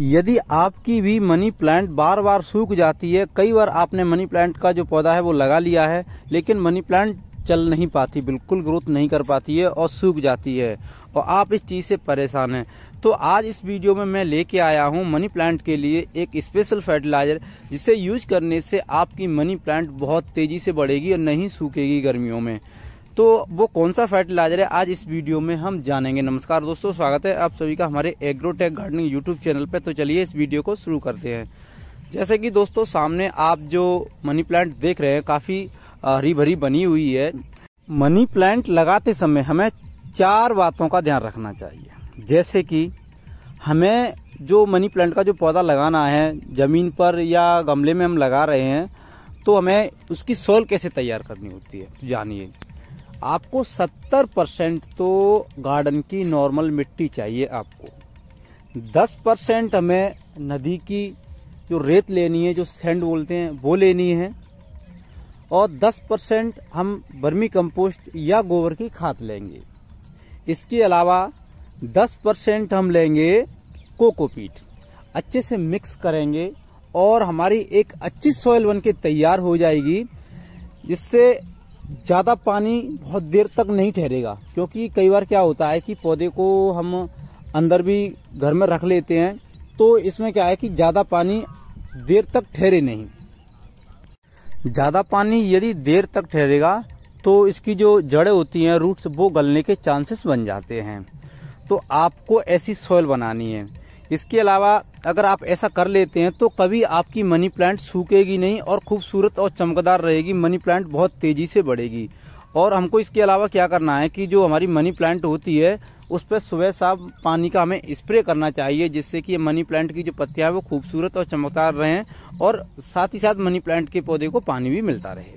यदि आपकी भी मनी प्लांट बार बार सूख जाती है कई बार आपने मनी प्लांट का जो पौधा है वो लगा लिया है लेकिन मनी प्लांट चल नहीं पाती बिल्कुल ग्रोथ नहीं कर पाती है और सूख जाती है और आप इस चीज़ से परेशान हैं तो आज इस वीडियो में मैं लेके आया हूँ मनी प्लांट के लिए एक स्पेशल फर्टिलाइज़र जिसे यूज करने से आपकी मनी प्लांट बहुत तेज़ी से बढ़ेगी और नहीं सूखेगी गर्मियों में तो वो कौन सा फर्टिलाइजर है आज इस वीडियो में हम जानेंगे नमस्कार दोस्तों स्वागत है आप सभी का हमारे एग्रोटेक गार्डनिंग यूट्यूब चैनल पर तो चलिए इस वीडियो को शुरू करते हैं जैसे कि दोस्तों सामने आप जो मनी प्लांट देख रहे हैं काफ़ी हरी भरी बनी हुई है मनी प्लांट लगाते समय हमें चार बातों का ध्यान रखना चाहिए जैसे कि हमें जो मनी प्लांट का जो पौधा लगाना है ज़मीन पर या गमले में हम लगा रहे हैं तो हमें उसकी सोल कैसे तैयार करनी होती है तो जानिए आपको 70 परसेंट तो गार्डन की नॉर्मल मिट्टी चाहिए आपको 10 परसेंट हमें नदी की जो रेत लेनी है जो सेंड बोलते हैं वो लेनी है और 10 परसेंट हम बर्मी कंपोस्ट या गोबर की खाद लेंगे इसके अलावा 10 परसेंट हम लेंगे कोकोपीट अच्छे से मिक्स करेंगे और हमारी एक अच्छी सॉइल बनके तैयार हो जाएगी जिससे ज़्यादा पानी बहुत देर तक नहीं ठहरेगा क्योंकि कई बार क्या होता है कि पौधे को हम अंदर भी घर में रख लेते हैं तो इसमें क्या है कि ज़्यादा पानी देर तक ठहरे नहीं ज़्यादा पानी यदि देर तक ठहरेगा तो इसकी जो जड़ें होती हैं रूट्स वो गलने के चांसेस बन जाते हैं तो आपको ऐसी सॉइल बनानी है इसके अलावा अगर आप ऐसा कर लेते हैं तो कभी आपकी मनी प्लांट सूखेगी नहीं और खूबसूरत और चमकदार रहेगी मनी प्लांट बहुत तेज़ी से बढ़ेगी और हमको इसके अलावा क्या करना है कि जो हमारी मनी प्लांट होती है उस पर सुबह साफ पानी का हमें स्प्रे करना चाहिए जिससे कि मनी प्लांट की जो पत्तियाँ हैं वो खूबसूरत और चमकदार रहें और साथ ही साथ मनी प्लांट के पौधे को पानी भी मिलता रहे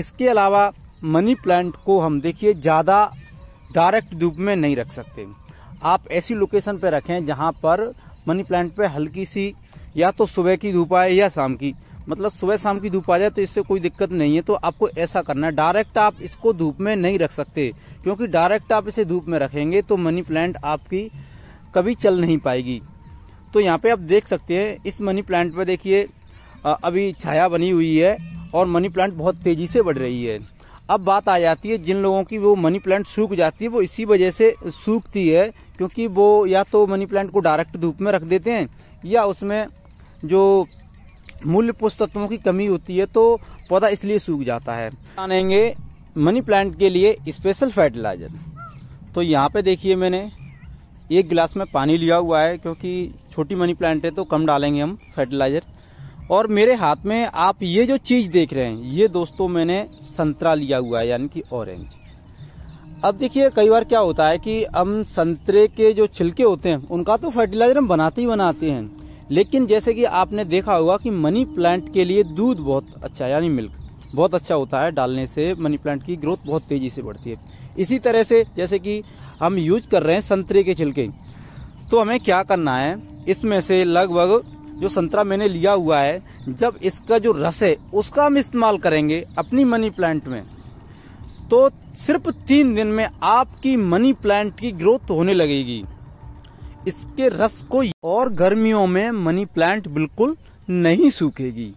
इसके अलावा मनी प्लांट को हम देखिए ज़्यादा डायरेक्ट धूप में नहीं रख सकते आप ऐसी लोकेशन पर रखें जहाँ पर मनी प्लांट पे हल्की सी या तो सुबह की धूप आए या शाम की मतलब सुबह शाम की धूप आ जाए तो इससे कोई दिक्कत नहीं है तो आपको ऐसा करना है डायरेक्ट आप इसको धूप में नहीं रख सकते क्योंकि डायरेक्ट आप इसे धूप में रखेंगे तो मनी प्लांट आपकी कभी चल नहीं पाएगी तो यहाँ पे आप देख सकते हैं इस मनी प्लांट पर देखिए अभी छाया बनी हुई है और मनी प्लांट बहुत तेज़ी से बढ़ रही है अब बात आ जाती है जिन लोगों की वो मनी प्लांट सूख जाती है वो इसी वजह से सूखती है क्योंकि वो या तो मनी प्लांट को डायरेक्ट धूप में रख देते हैं या उसमें जो मूल्य पुष्ट तत्वों की कमी होती है तो पौधा इसलिए सूख जाता है आनेंगे मनी प्लांट के लिए स्पेशल फर्टिलाइजर तो यहाँ पे देखिए मैंने एक गिलास में पानी लिया हुआ है क्योंकि छोटी मनी प्लांट है तो कम डालेंगे हम फर्टिलाइज़र और मेरे हाथ में आप ये जो चीज़ देख रहे हैं ये दोस्तों मैंने संतरा लिया हुआ है यानी कि ऑरेंज अब देखिए कई बार क्या होता है कि हम संतरे के जो छिलके होते हैं उनका तो फर्टिलाइजर हम बनाते ही बनाते हैं लेकिन जैसे कि आपने देखा होगा कि मनी प्लांट के लिए दूध बहुत अच्छा यानी मिल्क बहुत अच्छा होता है डालने से मनी प्लांट की ग्रोथ बहुत तेज़ी से बढ़ती है इसी तरह से जैसे कि हम यूज कर रहे हैं संतरे के छिलके तो हमें क्या करना है इसमें से लगभग जो संतरा मैंने लिया हुआ है जब इसका जो रस है उसका हम इस्तेमाल करेंगे अपनी मनी प्लांट में तो सिर्फ तीन दिन में आपकी मनी प्लांट की ग्रोथ होने लगेगी इसके रस को और गर्मियों में मनी प्लांट बिल्कुल नहीं सूखेगी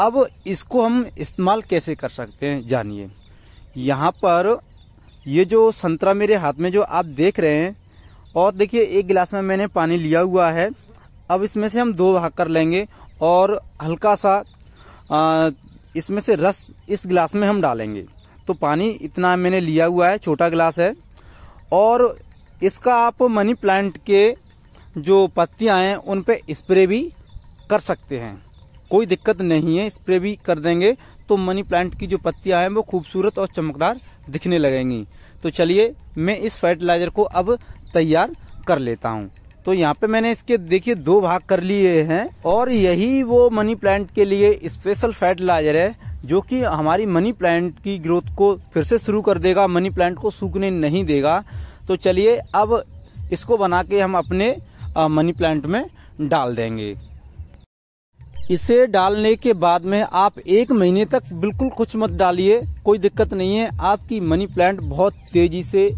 अब इसको हम इस्तेमाल कैसे कर सकते हैं जानिए यहाँ पर ये जो संतरा मेरे हाथ में जो आप देख रहे हैं और देखिए एक गिलास में मैंने पानी लिया हुआ है अब इसमें से हम दो भाग कर लेंगे और हल्का सा इसमें से रस इस गिलास में हम डालेंगे तो पानी इतना मैंने लिया हुआ है छोटा गिलास है और इसका आप मनी प्लांट के जो पत्तियाँ हैं उन पे स्प्रे भी कर सकते हैं कोई दिक्कत नहीं है स्प्रे भी कर देंगे तो मनी प्लांट की जो पत्तियाँ हैं वो खूबसूरत और चमकदार दिखने लगेंगी तो चलिए मैं इस फर्टिलाइज़र को अब तैयार कर लेता हूँ तो यहाँ पे मैंने इसके देखिए दो भाग कर लिए हैं और यही वो मनी प्लांट के लिए स्पेशल फर्टिलाइजर है जो कि हमारी मनी प्लांट की ग्रोथ को फिर से शुरू कर देगा मनी प्लांट को सूखने नहीं देगा तो चलिए अब इसको बना के हम अपने मनी प्लांट में डाल देंगे इसे डालने के बाद में आप एक महीने तक बिल्कुल कुछ मत डालिए कोई दिक्कत नहीं है आपकी मनी प्लांट बहुत तेज़ी से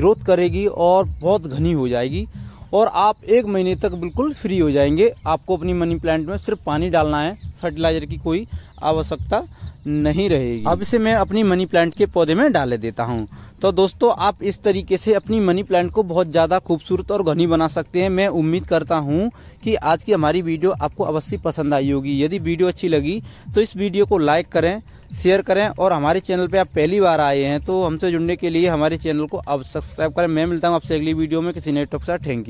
ग्रोथ करेगी और बहुत घनी हो जाएगी और आप एक महीने तक बिल्कुल फ्री हो जाएंगे आपको अपनी मनी प्लांट में सिर्फ पानी डालना है फर्टिलाइजर की कोई आवश्यकता नहीं रहेगी अब इसे मैं अपनी मनी प्लांट के पौधे में डाले देता हूँ तो दोस्तों आप इस तरीके से अपनी मनी प्लांट को बहुत ज़्यादा खूबसूरत और घनी बना सकते हैं मैं उम्मीद करता हूँ कि आज की हमारी वीडियो आपको अवश्य पसंद आई होगी यदि वीडियो अच्छी लगी तो इस वीडियो को लाइक करें शेयर करें और हमारे चैनल पे आप पहली बार आए हैं तो हमसे जुड़ने के लिए हमारे चैनल को अब सब्सक्राइब करें मैं मिलता हूँ आपसे अगली वीडियो में किसी नेटवर्क टॉप थैंक यू